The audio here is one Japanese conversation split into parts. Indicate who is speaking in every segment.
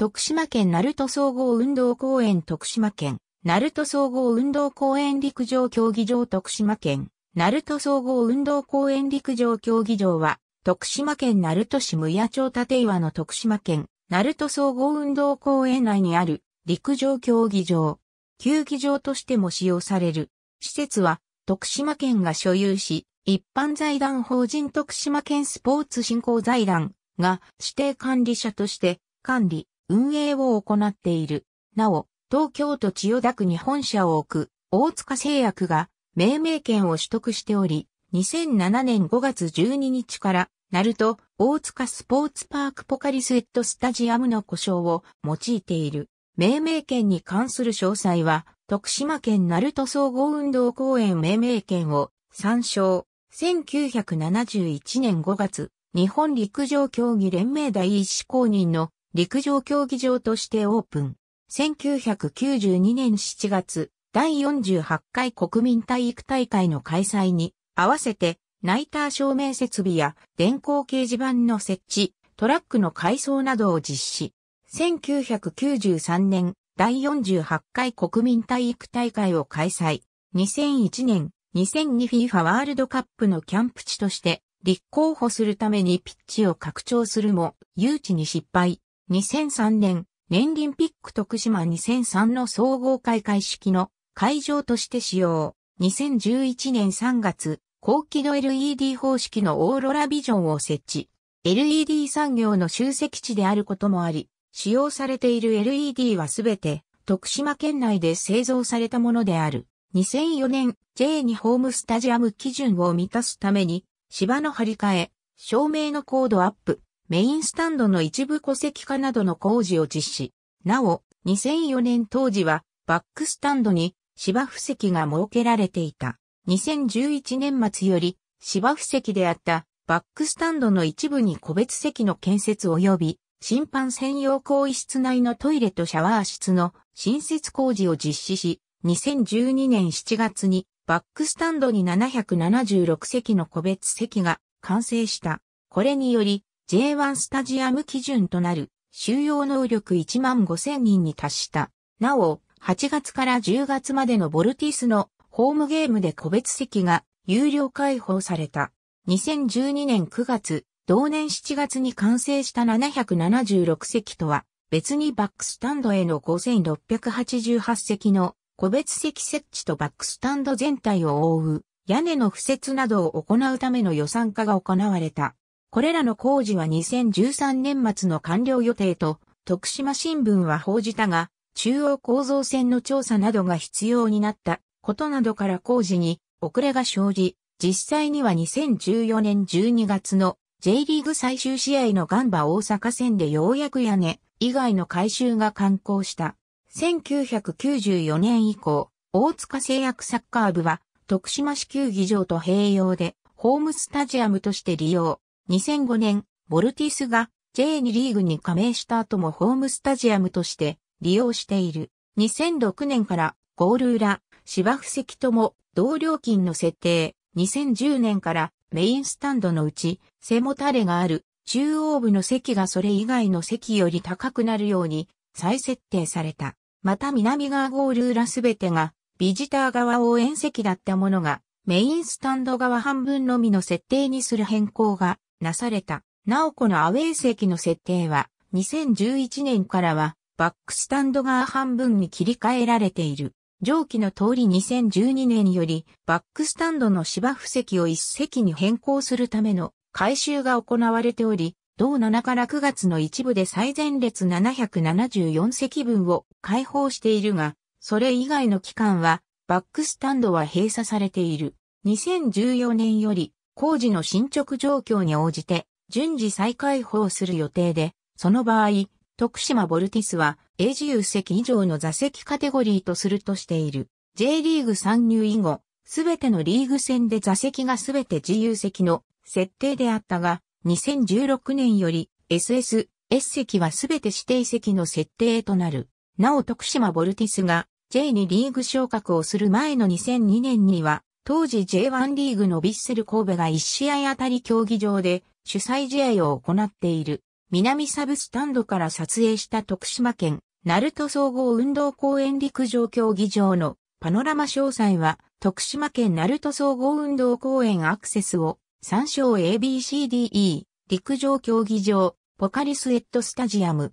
Speaker 1: 徳島県鳴門総合運動公園徳島県、鳴門総合運動公園陸上競技場徳島県、鳴門総合運動公園陸上競技場は、徳島県鳴門市無野町立岩の徳島県、鳴門総合運動公園内にある陸上競技場、球技場としても使用される。施設は、徳島県が所有し、一般財団法人徳島県スポーツ振興財団が指定管理者として管理、運営を行っている。なお、東京都千代田区に本社を置く、大塚製薬が命名権を取得しており、2007年5月12日から、ナルト、大塚スポーツパークポカリスエットスタジアムの故障を用いている。命名権に関する詳細は、徳島県ナルト総合運動公園命名権を参照。1971年5月、日本陸上競技連盟第一公認の陸上競技場としてオープン。1992年7月、第48回国民体育大会の開催に合わせて、ナイター照明設備や電光掲示板の設置、トラックの改装などを実施。1993年、第48回国民体育大会を開催。2001年、2002FIFA ワールドカップのキャンプ地として立候補するためにピッチを拡張するも、誘致に失敗。2003年、年輪ピック徳島2003の総合開会式の会場として使用。2011年3月、高輝度 LED 方式のオーロラビジョンを設置。LED 産業の集積地であることもあり、使用されている LED はすべて徳島県内で製造されたものである。2004年 J2 ホームスタジアム基準を満たすために芝の張り替え、照明の高度アップ、メインスタンドの一部戸籍化などの工事を実施。なお、2004年当時はバックスタンドに芝布石が設けられていた。2011年末より芝布石であったバックスタンドの一部に個別席の建設及び審判専用行為室内のトイレとシャワー室の新設工事を実施し、2012年7月にバックスタンドに776席の個別席が完成した。これにより、J1 スタジアム基準となる収容能力1万5000人に達した。なお、8月から10月までのボルティスのホームゲームで個別席が有料開放された。2012年9月、同年7月に完成した776席とは、別にバックスタンドへの5688席の個別席設置とバックスタンド全体を覆う屋根の付設などを行うための予算化が行われた。これらの工事は2013年末の完了予定と、徳島新聞は報じたが、中央構造線の調査などが必要になったことなどから工事に遅れが生じ、実際には2014年12月の J リーグ最終試合のガンバ大阪戦でようやく屋根以外の改修が完工した。1994年以降、大塚製薬サッカー部は徳島市球技場と併用でホームスタジアムとして利用。2005年、ボルティスが J2 リーグに加盟した後もホームスタジアムとして利用している。2006年からゴール裏、芝布席とも同料金の設定。2010年からメインスタンドのうち背もたれがある中央部の席がそれ以外の席より高くなるように再設定された。また南側ゴール裏すべてがビジター側応援席だったものがメインスタンド側半分のみの設定にする変更がなされた。なおこのアウェイ席の設定は、2011年からは、バックスタンド側半分に切り替えられている。上記の通り2012年より、バックスタンドの芝生席を一席に変更するための改修が行われており、同7から9月の一部で最前列774席分を開放しているが、それ以外の期間は、バックスタンドは閉鎖されている。2014年より、工事の進捗状況に応じて順次再開放する予定で、その場合、徳島ボルティスは A 自由席以上の座席カテゴリーとするとしている。J リーグ参入以後、すべてのリーグ戦で座席がすべて自由席の設定であったが、2016年より SS、S 席はすべて指定席の設定となる。なお徳島ボルティスが j にリーグ昇格をする前の2002年には当時 J1 リーグのヴィッセル神戸が1試合あたり競技場で主催試合を行っている南サブスタンドから撮影した徳島県鳴門総合運動公園陸上競技場のパノラマ詳細は徳島県鳴門総合運動公園アクセスを参照 ABCDE 陸上競技場ポカリスエットスタジアム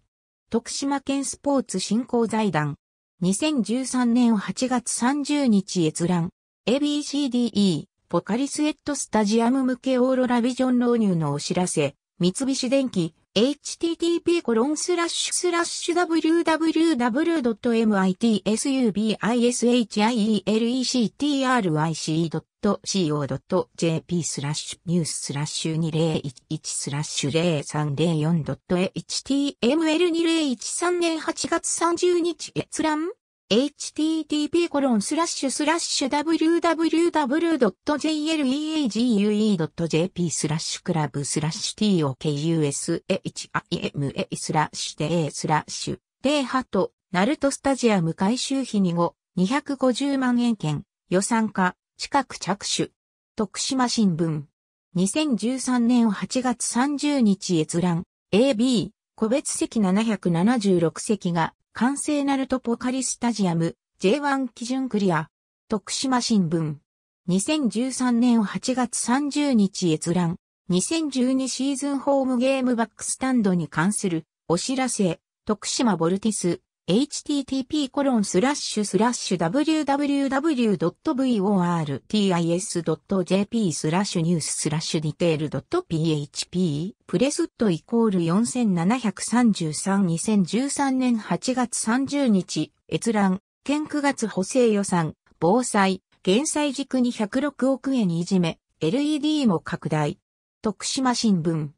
Speaker 1: 徳島県スポーツ振興財団2013年8月30日閲覧 ABCDE、ポカリスエットスタジアム向けオーロラビジョン納入のお知らせ、三菱電機、http コロンスラッシュスラッシュ www.mitsubishielect.co.jp r スラッシュニューススラッシュ2011スラッシュ 0304.html2013 年8月30日閲覧 http://www.jleague.jp スラッシュクラブスラッシュ tokushima スラッシュ da スラッシュデーハトナルトスタジアム改修費に後250万円券予算化近く着手徳島新聞2013年8月30日閲覧 AB 個別席776席が、完成なるとポカリスタジアム、J1 基準クリア。徳島新聞。2013年8月30日閲覧。2012シーズンホームゲームバックスタンドに関するお知らせ。徳島ボルティス http://www.vortis.jp スラッシュニューススラッシュディテール .php プレスットイコール47332013年8月30日閲覧県9月補正予算防災減災軸に106億円いじめ LED も拡大徳島新聞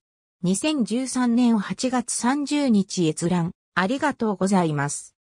Speaker 1: 2013年8月30日閲覧ありがとうございます。